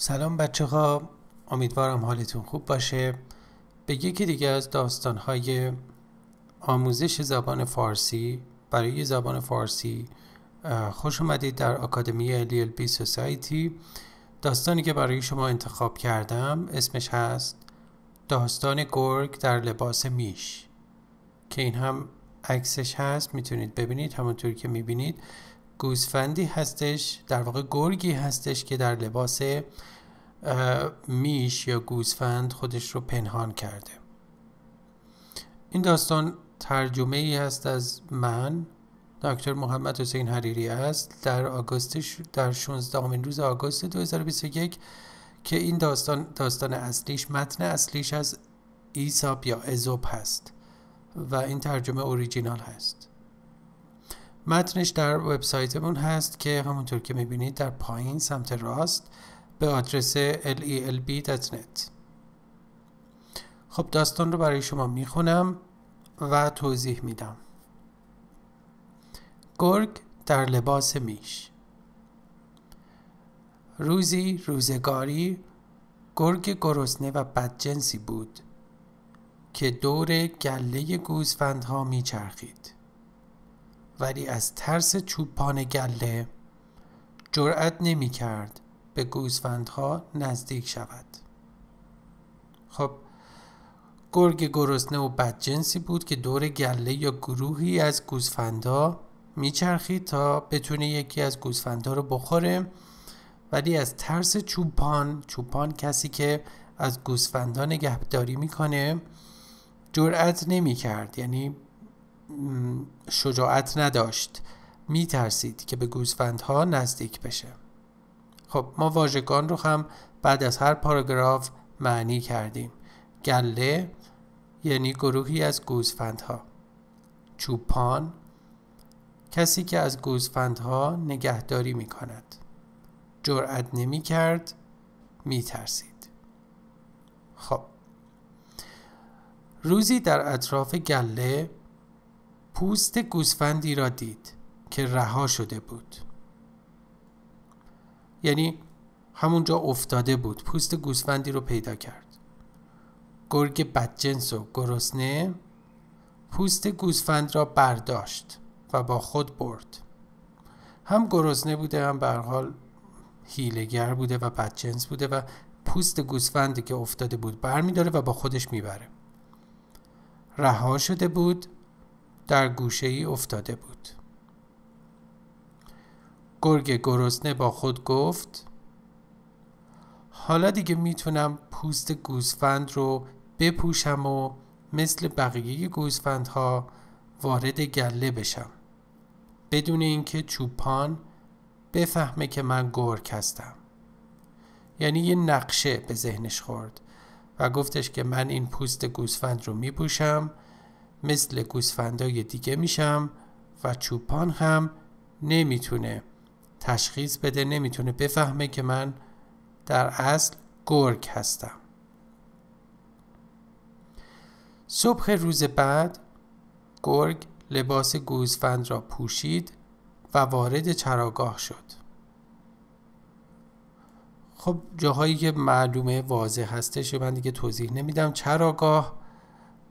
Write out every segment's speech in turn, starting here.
سلام بچه ها امیدوارم حالتون خوب باشه به یکی دیگه از داستانهای آموزش زبان فارسی برای زبان فارسی خوش اومدید در آکادمی LLB سوسایتی داستانی که برای شما انتخاب کردم اسمش هست داستان گرگ در لباس میش که این هم عکسش هست میتونید ببینید همونطور که میبینید گوسفندی هستش در واقع گرگی هستش که در لباس میش یا گوسفند خودش رو پنهان کرده این داستان ترجمه ای هست از من دکتر محمد حسین حریری است در آگوست در 16 امین روز آگوست 2021 که این داستان داستان اصلیش متن اصلیش از ایساب یا ازوب هست و این ترجمه اوریجینال هست متنش در وبسایتمون هست که همونطور که میبینید در پایین سمت راست به آدرس lelb.net خب داستان رو برای شما میخونم و توضیح میدم گرگ در لباس میش روزی روزگاری گرگ گرسنه و بدجنسی بود که دور گله گوسفندها میچرخید ولی از ترس چوپان گله جرأت نمی کرد به گوزفندها نزدیک شود خب گرگ گرسنه و بدجنسی بود که دور گله یا گروهی از گوسفندها میچرخید تا بتونه یکی از گوسفندها رو بخوره ولی از ترس چوپان چوپان کسی که از گوسفندان نگهداری میکنه جرأت نمیکرد یعنی شجاعت نداشت می ترسید که به گوسفندها نزدیک بشه خب ما واژگان رو هم بعد از هر پاراگراف معنی کردیم گله یعنی گروهی از گوسفندها چوپان کسی که از گوسفندها نگهداری می کند جرأت نمی کرد می ترسید خب روزی در اطراف گله پوست گوسفندی را دید که رها شده بود یعنی همونجا افتاده بود پوست گوسفندی رو پیدا کرد گرگ بدجنس و گرسنه پوست گوسفند را برداشت و با خود برد هم گرسنه بوده هم به حال هیلگر بوده و بدجنس بوده و پوست گوسفندی که افتاده بود برمیداره و با خودش میبره رها شده بود در گوشه ای افتاده بود گرگ گرسنه با خود گفت حالا دیگه میتونم پوست گوسفند رو بپوشم و مثل بقیه گوسفندها وارد گله بشم بدون اینکه چوپان بفهمه که من گرگ هستم یعنی یه نقشه به ذهنش خورد و گفتش که من این پوست گوسفند رو میپوشم مثل گوسفندای دیگه میشم و چوپان هم نمیتونه تشخیص بده نمیتونه بفهمه که من در اصل گرگ هستم صبح روز بعد گرگ لباس گوسفند را پوشید و وارد چراگاه شد خب جاهایی که معلومه واضح هستش من دیگه توضیح نمیدم چراگاه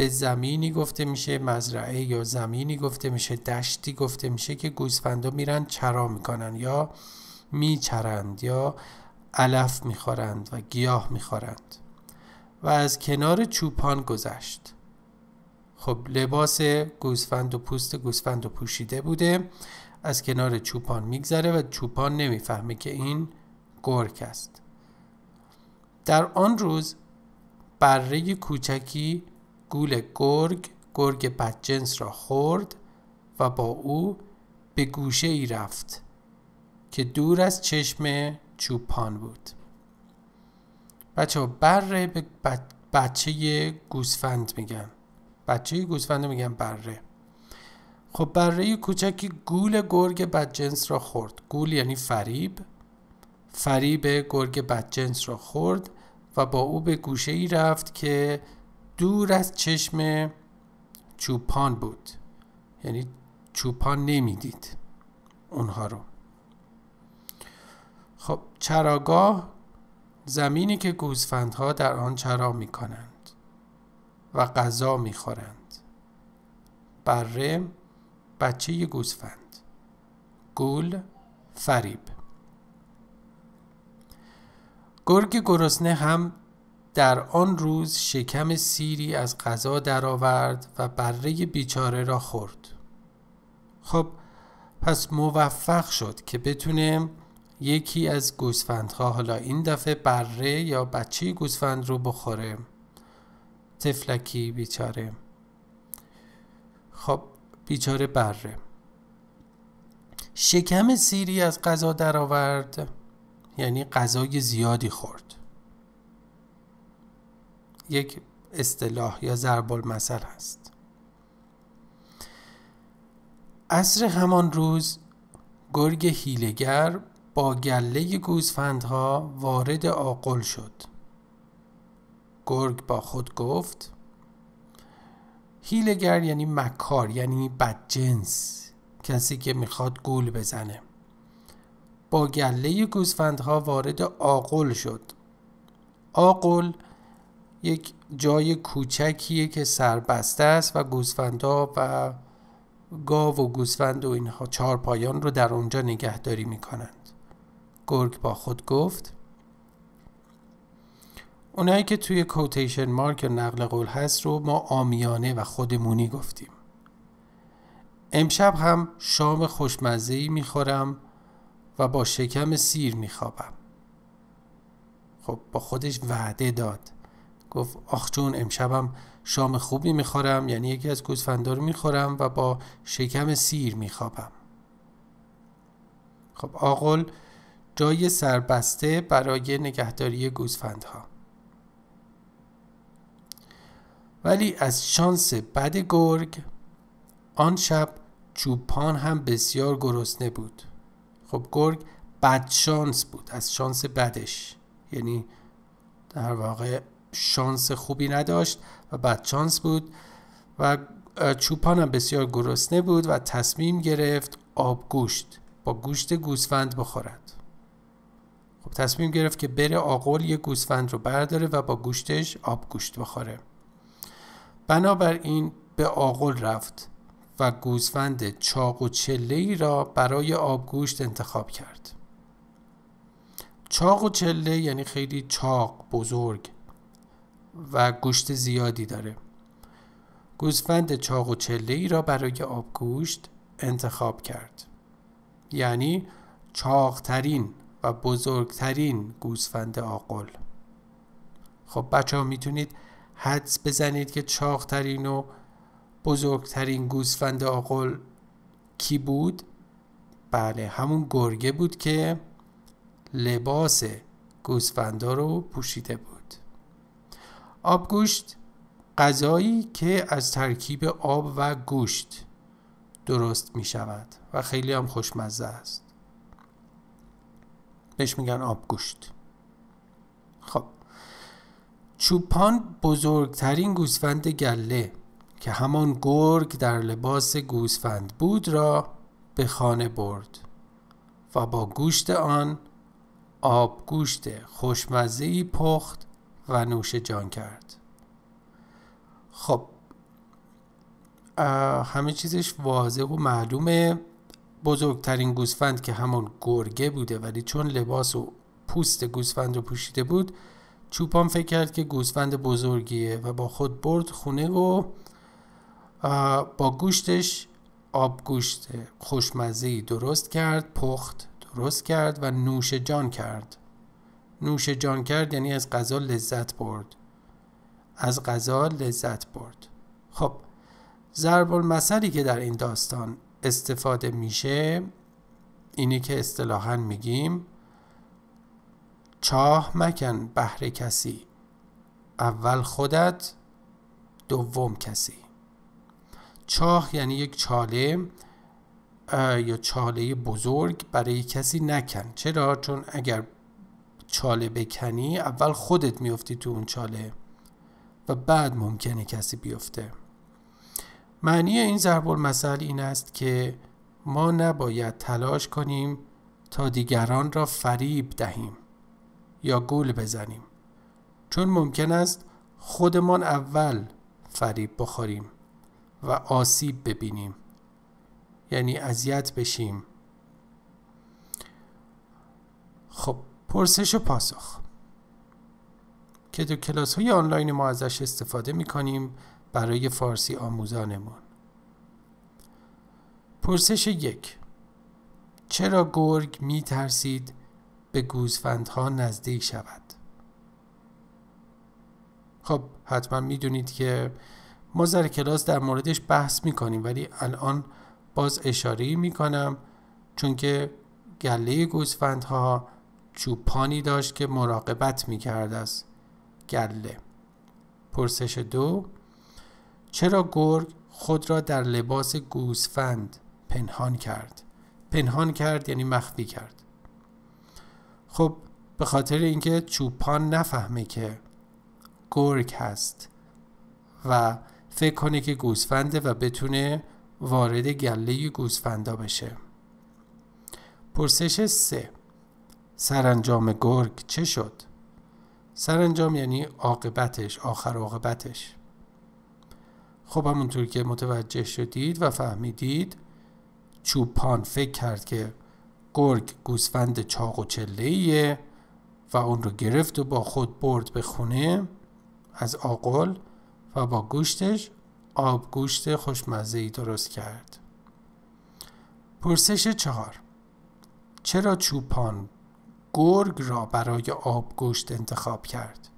به زمینی گفته میشه مزرعه یا زمینی گفته میشه دشتی گفته میشه که گوسفندا میرن چرا میکنن یا میچرند یا علف میخورند و گیاه میخورند و از کنار چوپان گذشت خب لباس گوسفند و پوست گوسفند و پوشیده بوده از کنار چوپان میگذره و چوپان نمیفهمه که این گرگ است در آن روز بره کوچکی گول گرگ گرگ بدجنس را خورد و با او به گوشه ای رفت که دور از چشم چوپان بود بچه ها بره به بچه گوسفند میگن بچه گوسفند میگن بره خب بره کوچکی گول گرگ بدجنس را خورد گول یعنی فریب فریب گرگ بدجنس را خورد و با او به گوشه ای رفت که دور از چشم چوپان بود یعنی چوپان نمیدید اونها رو خب چراگاه زمینی که گوسفندها در آن چرا می کنند و غذا می خورند بره بچه گوسفند گول فریب گرگ گرسنه هم در آن روز شکم سیری از غذا درآورد و بره بیچاره را خورد خب پس موفق شد که بتونه یکی از گوسفندها حالا این دفعه بره یا بچه گوسفند رو بخوره تفلکی بیچاره خب بیچاره بره شکم سیری از غذا درآورد یعنی غذای زیادی خورد یک اصطلاح یا ضرب المثل هست عصر همان روز گرگ هیلگر با گله گوسفندها وارد آقل شد گرگ با خود گفت هیلگر یعنی مکار یعنی بدجنس کسی که میخواد گول بزنه با گله گوسفندها وارد آقل شد آقل یک جای کوچکیه که سربسته است و گوسفندها و گاو و گوسفند و اینها چهار پایان رو در اونجا نگهداری میکنند گرگ با خود گفت اونایی که توی کوتیشن مارک نقل قول هست رو ما آمیانه و خودمونی گفتیم امشب هم شام خوشمزهی میخورم و با شکم سیر میخوابم خب با خودش وعده داد گفت آخ جون امشبم شام خوبی میخورم یعنی یکی از گوزفندا رو میخورم و با شکم سیر میخوابم خب آقل جای سربسته برای نگهداری ها ولی از شانس بد گرگ آن شب چوپان هم بسیار گرسنه بود خب گرگ بد شانس بود از شانس بدش یعنی در واقع شانس خوبی نداشت و بعد شانس بود و چوپانم بسیار گرسنه بود و تصمیم گرفت آبگوشت با گوشت گوسفند بخورد خب تصمیم گرفت که بره آقل یه گوسفند رو برداره و با گوشتش آبگوشت بخوره بنابراین به آقل رفت و گوسفند چاق و چله را برای آبگوشت انتخاب کرد چاق و چله یعنی خیلی چاق بزرگ و گوشت زیادی داره گوسفند چاق و چله ای را برای آب گوشت انتخاب کرد یعنی چاقترین و بزرگترین گوسفند آقل خب بچه ها میتونید حدس بزنید که چاقترین و بزرگترین گوسفند آقل کی بود؟ بله همون گرگه بود که لباس گوسفندا رو پوشیده بود آبگوشت غذایی که از ترکیب آب و گوشت درست می شود و خیلی هم خوشمزه است بهش میگن آبگوشت خب چوپان بزرگترین گوسفند گله که همان گرگ در لباس گوسفند بود را به خانه برد و با گوشت آن آبگوشت ای پخت و نوش جان کرد خب همه چیزش واضح و معلومه بزرگترین گوسفند که همون گرگه بوده ولی چون لباس و پوست گوسفند رو پوشیده بود چوپان فکر کرد که گوسفند بزرگیه و با خود برد خونه و با گوشتش آبگوشت خوشمزهی درست کرد پخت درست کرد و نوش جان کرد نوش جان کرد یعنی از غذا لذت برد از غذا لذت برد خب ضرب المثلی که در این داستان استفاده میشه اینی که اصطلاحا میگیم چاه مکن بهر کسی اول خودت دوم کسی چاه یعنی یک چاله یا چاله بزرگ برای کسی نکن چرا چون اگر چاله بکنی اول خودت میفتی تو اون چاله و بعد ممکنه کسی بیفته معنی این ضرب مسئله این است که ما نباید تلاش کنیم تا دیگران را فریب دهیم یا گول بزنیم چون ممکن است خودمان اول فریب بخوریم و آسیب ببینیم یعنی اذیت بشیم خب پرسش و پاسخ که در کلاس های آنلاین ما ازش استفاده می کنیم برای فارسی آموزانمون. پرسش یک چرا گرگ می ترسید به ها نزدیک شود خب حتما میدونید که ما در کلاس در موردش بحث می کنیم ولی الان باز اشاره کنم چون که گله ها چوپانی داشت که مراقبت می کرد از گله پرسش دو چرا گرگ خود را در لباس گوسفند پنهان کرد پنهان کرد یعنی مخفی کرد خب به خاطر اینکه چوپان نفهمه که گرگ هست و فکر کنه که گوسفنده و بتونه وارد گله گوسفندا بشه پرسش سه سرانجام گرگ چه شد؟ سرانجام یعنی عاقبتش آخر عاقبتش خب همونطور که متوجه شدید و فهمیدید چوپان فکر کرد که گرگ گوسفند چاق و چلهیه و اون رو گرفت و با خود برد به خونه از آقل و با گوشتش آب گوشت خوشمزهی درست کرد پرسش چهار چرا چوپان گرگ را برای آبگوشت انتخاب کرد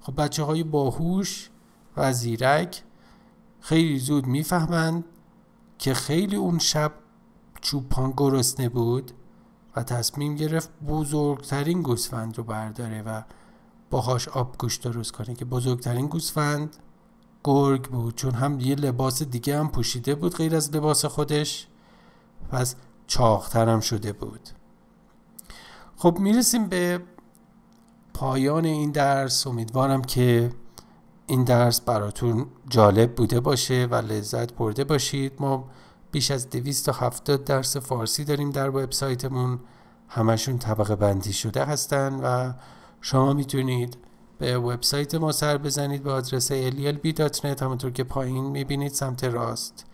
خب بچه های باهوش و زیرک خیلی زود میفهمند که خیلی اون شب چوپان گرسنه بود و تصمیم گرفت بزرگترین گوسفند رو برداره و باهاش آبگوشت درست کنه که بزرگترین گوسفند گرگ بود چون هم یه لباس دیگه هم پوشیده بود غیر از لباس خودش پس چاقترم شده بود خب میرسیم به پایان این درس امیدوارم که این درس براتون جالب بوده باشه و لذت برده باشید ما بیش از 270 درس فارسی داریم در وبسایتمون همشون طبقه بندی شده هستن و شما میتونید به وبسایت ما سر بزنید به آدرس llb.net همونطور که پایین میبینید سمت راست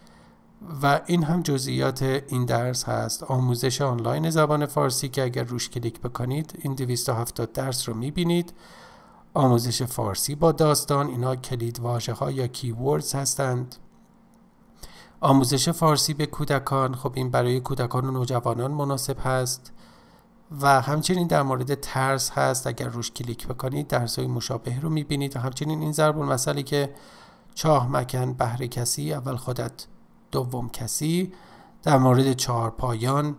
و این هم جزئیات این درس هست آموزش آنلاین زبان فارسی که اگر روش کلیک بکنید این 270 درس رو میبینید آموزش فارسی با داستان اینا کلید واژه ها یا کیوردز هستند آموزش فارسی به کودکان خب این برای کودکان و نوجوانان مناسب هست و همچنین در مورد ترس هست اگر روش کلیک بکنید درس های مشابه رو میبینید و همچنین این ضرب المثلی که چاه مکن بهره کسی اول خودت دوم کسی در مورد چهار پایان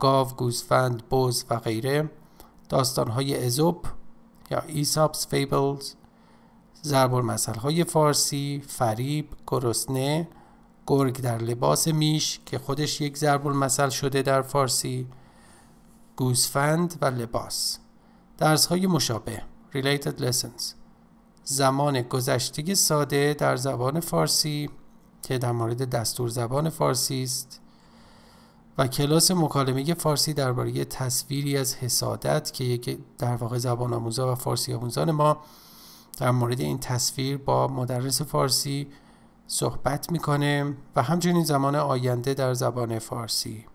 گاو، گوسفند، بز و غیره داستان های ازوب یا ایسابس فیبلز ضرب های فارسی فریب گرسنه گرگ در لباس میش که خودش یک ضرب المثل شده در فارسی گوسفند و لباس درس های مشابه related lessons زمان گذشته ساده در زبان فارسی که در مورد دستور زبان فارسی است و کلاس مکالمه فارسی درباره تصویری از حسادت که یک در واقع زبان آموزا و فارسی آموزان ما در مورد این تصویر با مدرس فارسی صحبت میکنه و همچنین زمان آینده در زبان فارسی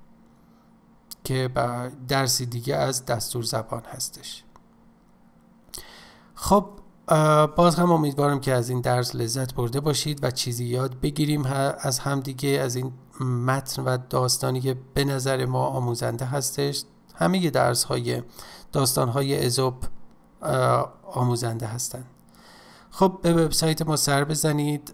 که درسی دیگه از دستور زبان هستش خب باز هم امیدوارم که از این درس لذت برده باشید و چیزی یاد بگیریم از همدیگه از این متن و داستانی که به نظر ما آموزنده هستش همه درس های داستان های ازوب آموزنده هستند خب به وبسایت ما سر بزنید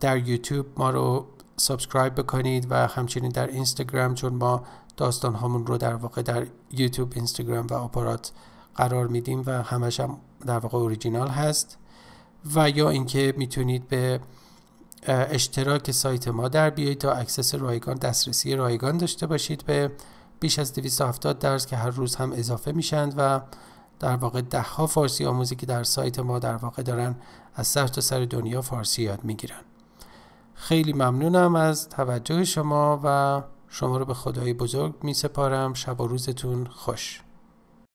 در یوتیوب ما رو سابسکرایب بکنید و همچنین در اینستاگرام چون ما داستان هامون رو در واقع در یوتیوب اینستاگرام و آپارات قرار میدیم و همش هم در واقع اوریجینال هست و یا اینکه میتونید به اشتراک سایت ما در بیایید تا اکسس رایگان دسترسی رایگان داشته باشید به بیش از 270 درس که هر روز هم اضافه میشند و در واقع ده ها فارسی آموزی که در سایت ما در واقع دارن از سر تا سر دنیا فارسی یاد میگیرن خیلی ممنونم از توجه شما و شما رو به خدای بزرگ می سپارم شب و روزتون خوش